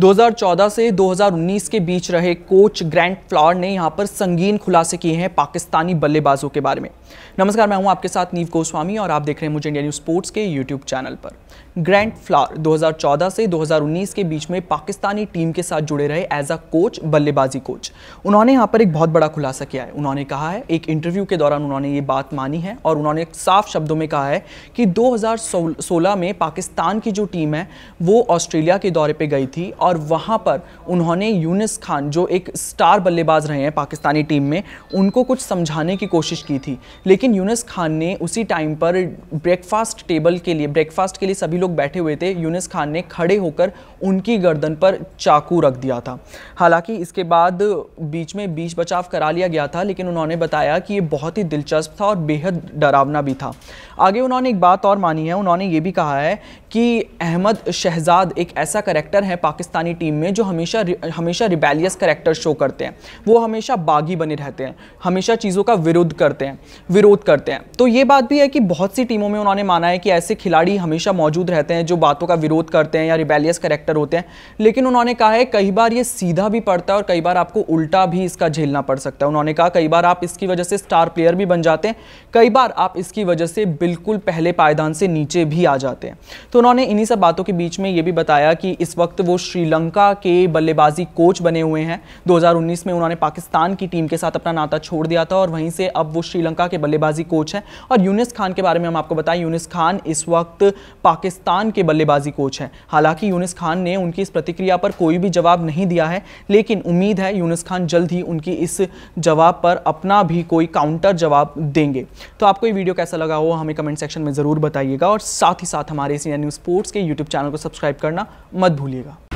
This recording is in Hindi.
2014 से 2019 के बीच रहे कोच ग्रैंड फ्लावर ने यहाँ पर संगीन खुलासे किए हैं पाकिस्तानी बल्लेबाजों के बारे में नमस्कार मैं हूँ आपके साथ नीव गोस्वामी और आप देख रहे हैं मुझे इंडिया न्यूज स्पोर्ट्स के यूट्यूब चैनल पर ग्रैंड फ्लावर 2014 से 2019 के बीच में पाकिस्तानी टीम के साथ जुड़े रहे एज अ कोच बल्लेबाजी कोच उन्होंने यहाँ पर एक बहुत बड़ा खुलासा किया है उन्होंने कहा है एक इंटरव्यू के दौरान उन्होंने ये बात मानी है और उन्होंने साफ शब्दों में कहा है कि दो में पाकिस्तान की जो टीम है वो ऑस्ट्रेलिया के दौरे पर गई थी और और वहाँ पर उन्होंने यूनिस खान जो एक स्टार बल्लेबाज रहे हैं पाकिस्तानी टीम में उनको कुछ समझाने की कोशिश की थी लेकिन यूनिस खान ने उसी टाइम पर ब्रेकफास्ट टेबल के लिए ब्रेकफास्ट के लिए सभी लोग बैठे हुए थे यूनिस खान ने खड़े होकर उनकी गर्दन पर चाकू रख दिया था हालांकि इसके बाद बीच में बीच बचाव करा लिया गया था लेकिन उन्होंने बताया कि ये बहुत ही दिलचस्प था और बेहद डरावना भी था आगे उन्होंने एक बात और मानी है उन्होंने ये भी कहा है कि अहमद शहजाद एक ऐसा करेक्टर है पाकिस्तान पाकिस्तानी टीम में जो हमेशा हमेशा रिबेलियस करेक्टर शो करते हैं वो हमेशा बागी बने रहते हैं हमेशा चीज़ों का विरोध करते हैं विरोध करते हैं तो ये बात भी है कि बहुत सी टीमों में उन्होंने माना है कि ऐसे खिलाड़ी हमेशा मौजूद रहते हैं जो बातों का विरोध करते हैं या रिबेलियस करेक्टर होते हैं लेकिन उन्होंने कहा है कई बार ये सीधा भी पड़ता है और कई बार आपको उल्टा भी इसका झेलना पड़ सकता है उन्होंने कहा कई बार आप इसकी वजह से स्टार प्लेयर भी बन जाते हैं कई बार आप इसकी वजह से बिल्कुल पहले पायदान से नीचे भी आ जाते हैं तो उन्होंने इन्हीं सब बातों के बीच में ये भी बताया कि इस वक्त वो श्री श्रीलंका के बल्लेबाजी कोच बने हुए हैं 2019 में उन्होंने पाकिस्तान की टीम के साथ अपना नाता छोड़ दिया था और वहीं से अब वो श्रीलंका के बल्लेबाजी कोच हैं और यूनिस खान के बारे में हम आपको बताएं यूनिस खान इस वक्त पाकिस्तान के बल्लेबाजी कोच हैं हालांकि यूनिस खान ने उनकी इस प्रतिक्रिया पर कोई भी जवाब नहीं दिया है लेकिन उम्मीद है यूनिस खान जल्द ही उनकी इस जवाब पर अपना भी कोई काउंटर जवाब देंगे तो आपको ये वीडियो कैसा लगा हो हमें कमेंट सेक्शन में ज़रूर बताइएगा और साथ ही साथ हमारे इस न्यूज़ स्पोर्ट्स के यूट्यूब चैनल को सब्सक्राइब करना मत भूलिएगा